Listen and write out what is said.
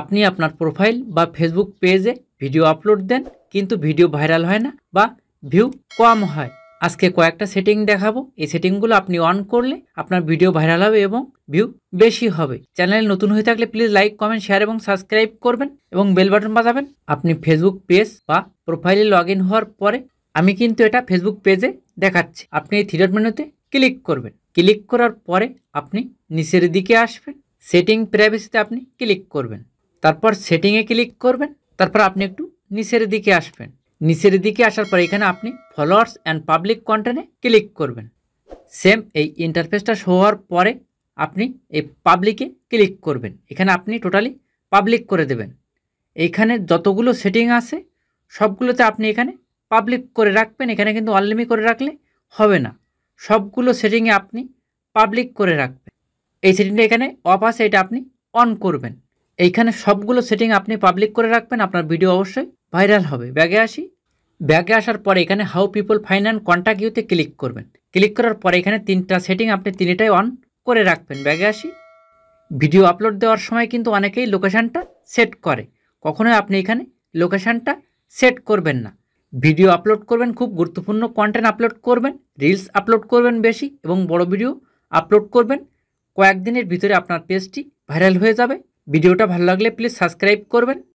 আপনি আপনার প্রোফাইল বা ফেসবুক পেজে ভিডিও আপলোড দেন কিন্তু ভিডিও ভাইরাল হয় না বা ভিউ কম হয় আজকে কয়েকটা সেটিং দেখাবো এই সেটিংগুলো আপনি অন করলে আপনার ভিডিও ভাইরাল হবে এবং ভিউ বেশি হবে চ্যানেল নতুন হয়ে থাকলে প্লিজ লাইক কমেন্ট শেয়ার এবং সাবস্ক্রাইব করবেন এবং বেল বাটন বাজাবেন আপনি ফেসবুক পেজ বা প্রোফাইলে লগ হওয়ার পরে আমি কিন্তু এটা ফেসবুক পেজে দেখাচ্ছি আপনি এই থ্রিডট মেনুতে ক্লিক করবেন ক্লিক করার পরে আপনি নিচের দিকে আসবেন সেটিং প্রাইভেসিতে আপনি ক্লিক করবেন তারপর সেটিংয়ে ক্লিক করবেন তারপর আপনি একটু নিচের দিকে আসবেন নিচের দিকে আসার পর এখানে আপনি ফলোয়ার্স অ্যান্ড পাবলিক কন্টেন্টে ক্লিক করবেন সেম এই ইন্টারফেসটা শো হওয়ার পরে আপনি এই পাবলিকে ক্লিক করবেন এখানে আপনি টোটালি পাবলিক করে দেবেন এইখানে যতগুলো সেটিং আছে সবগুলোতে আপনি এখানে পাবলিক করে রাখবেন এখানে কিন্তু অনলিমি করে রাখলে হবে না সবগুলো সেটিংয়ে আপনি পাবলিক করে রাখবেন এই সেটিংটা এখানে অফ আছে এটা আপনি অন করবেন এইখানে সবগুলো সেটিং আপনি পাবলিক করে রাখবেন আপনার ভিডিও অবশ্যই ভাইরাল হবে ব্যাগে আসি ব্যাগে আসার পরে এখানে how people find and contact ইউতে ক্লিক করবেন ক্লিক করার পরে এখানে তিনটা সেটিং আপনি তিনটাই অন করে রাখবেন ব্যাগে আসি ভিডিও আপলোড দেওয়ার সময় কিন্তু অনেকেই লোকেশানটা সেট করে কখনোই আপনি এখানে লোকেশানটা সেট করবেন না ভিডিও আপলোড করবেন খুব গুরুত্বপূর্ণ কন্টেন্ট আপলোড করবেন রিলস আপলোড করবেন বেশি এবং বড় ভিডিও আপলোড করবেন কয়েকদিনের ভিতরে আপনার পেজটি ভাইরাল হয়ে যাবে वीडियोটা ভাল লাগলে প্লিজ সাবস্ক্রাইব করবেন